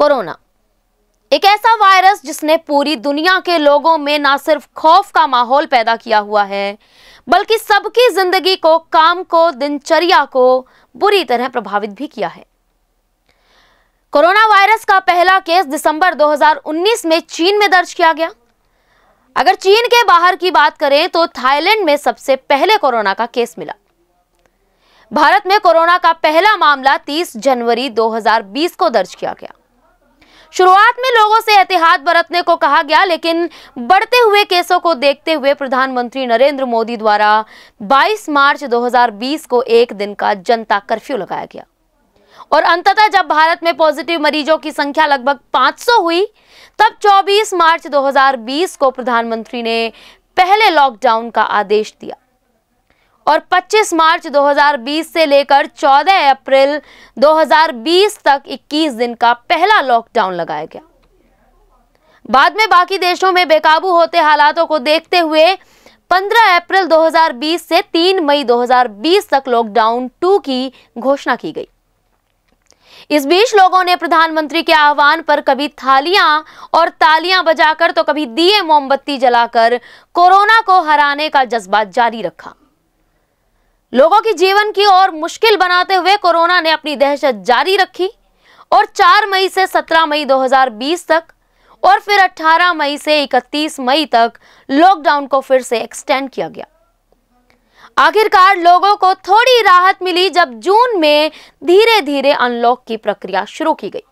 corona एक ऐसा virus जिसने पूरी दुनिया के लोगों में ना सिर्फ खौफ का माहौल पैदा किया हुआ है बल्कि सबकी जिंदगी को काम को दिनचर्या को बुरी तरह प्रभावित भी किया है कोरोना वायरस का पहला केस दिसंबर 2019 में चीन में दर्ज किया गया अगर चीन के बाहर की बात करें तो थाईलैंड में सबसे पहले कोरोना का केस मिला भारत में कोरोना का पहला मामला 30 जनवरी 2020 को दर्ज किया गया शुरुआत में लोगों से एहतियात बरतने को कहा गया लेकिन बढ़ते हुए केसों को देखते हुए प्रधानमंत्री नरेंद्र मोदी द्वारा 22 मार्च 2020 को एक दिन का जनता कर्फ्यू लगाया गया और अंततः जब भारत में पॉजिटिव मरीजों की संख्या लगभग 500 हुई तब 24 मार्च 2020 को प्रधानमंत्री ने पहले लॉकडाउन का आदेश दिया और 25 मार्च 2020 से लेकर 14 अप्रैल 2020 तक 21 दिन का पहला लॉकडाउन लगाया गया बाद में बाकी देशों में बेकाबू होते हालातों को देखते हुए 15 अप्रैल 2020 से 3 मई 2020 तक लॉकडाउन टू की घोषणा की गई इस बीच लोगों ने प्रधानमंत्री के आह्वान पर कभी थालियां और तालियां बजाकर तो कभी दिए मोमबत्ती जलाकर कोरोना को हराने का जज्बा जारी रखा लोगों की जीवन की और मुश्किल बनाते हुए कोरोना ने अपनी दहशत जारी रखी और 4 मई से 17 मई 2020 तक और फिर 18 मई से 31 मई तक लॉकडाउन को फिर से एक्सटेंड किया गया आखिरकार लोगों को थोड़ी राहत मिली जब जून में धीरे धीरे अनलॉक की प्रक्रिया शुरू की गई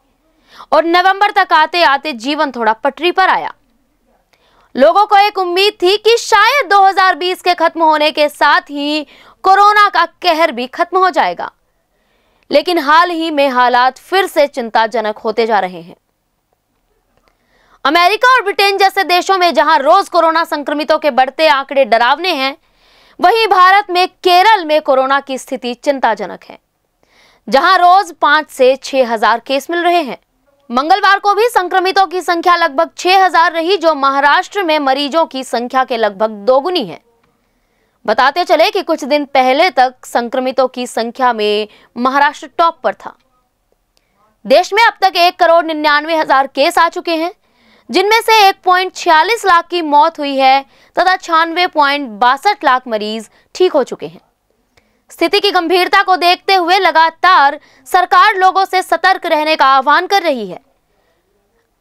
और नवंबर तक आते आते जीवन थोड़ा पटरी पर आया लोगों को एक उम्मीद थी कि शायद 2020 के खत्म होने के साथ ही कोरोना का कहर भी खत्म हो जाएगा लेकिन हाल ही में हालात फिर से चिंताजनक होते जा रहे हैं अमेरिका और ब्रिटेन जैसे देशों में जहां रोज कोरोना संक्रमितों के बढ़ते आंकड़े डरावने हैं वहीं भारत में केरल में कोरोना की स्थिति चिंताजनक है जहां रोज पांच से छह हजार केस मिल रहे हैं मंगलवार को भी संक्रमितों की संख्या लगभग 6000 रही जो महाराष्ट्र में मरीजों की संख्या के लगभग दोगुनी है बताते चले कि कुछ दिन पहले तक संक्रमितों की संख्या में महाराष्ट्र टॉप पर था देश में अब तक एक करोड़ निन्यानवे हजार केस आ चुके हैं जिनमें से एक पॉइंट छियालीस लाख की मौत हुई है तथा छियानवे पॉइंट बासठ लाख मरीज ठीक हो चुके हैं स्थिति की गंभीरता को देखते हुए लगातार सरकार लोगों से सतर्क रहने का आह्वान कर रही है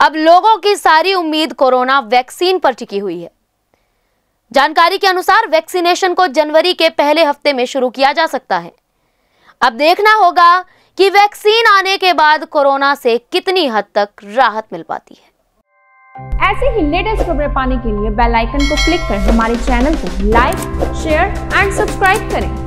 अब लोगों की सारी उम्मीद कोरोना वैक्सीन पर टिकी हुई है जानकारी के अनुसार वैक्सीनेशन को जनवरी के पहले हफ्ते में शुरू किया जा सकता है अब देखना होगा कि वैक्सीन आने के बाद कोरोना से कितनी हद तक राहत मिल पाती है ऐसे ही लेटेस्ट खबरें पाने के लिए बेल आइकन को क्लिक कर हमारे चैनल को लाइक शेयर एंड सब्सक्राइब करें